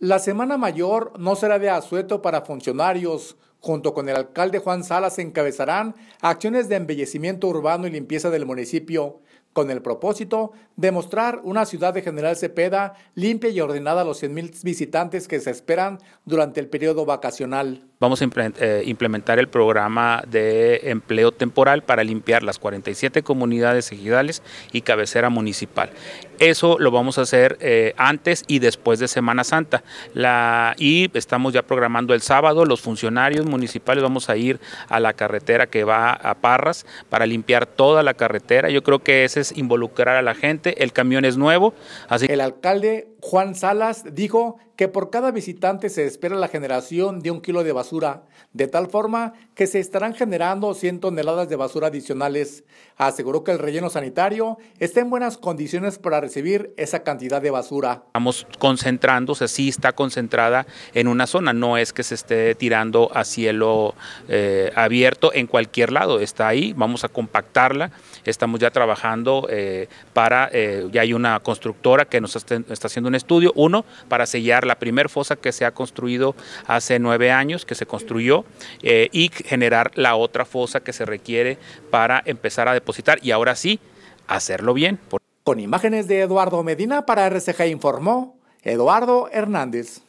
La semana mayor no será de asueto para funcionarios, Junto con el alcalde Juan Salas encabezarán acciones de embellecimiento urbano y limpieza del municipio, con el propósito de mostrar una ciudad de General Cepeda limpia y ordenada a los 100.000 visitantes que se esperan durante el periodo vacacional. Vamos a eh, implementar el programa de empleo temporal para limpiar las 47 comunidades ejidales y cabecera municipal. Eso lo vamos a hacer eh, antes y después de Semana Santa. La, y estamos ya programando el sábado los funcionarios municipales vamos a ir a la carretera que va a Parras para limpiar toda la carretera. Yo creo que ese es involucrar a la gente. El camión es nuevo. Así... El alcalde Juan Salas dijo que por cada visitante se espera la generación de un kilo de basura, de tal forma que se estarán generando 100 toneladas de basura adicionales. Aseguró que el relleno sanitario está en buenas condiciones para recibir esa cantidad de basura. Estamos concentrándose, sí está concentrada en una zona, no es que se esté tirando a cielo eh, abierto en cualquier lado, está ahí, vamos a compactarla, estamos ya trabajando eh, para, eh, ya hay una constructora que nos está, está haciendo una estudio, uno, para sellar la primer fosa que se ha construido hace nueve años, que se construyó, eh, y generar la otra fosa que se requiere para empezar a depositar y ahora sí, hacerlo bien. Con imágenes de Eduardo Medina para RCG informó Eduardo Hernández.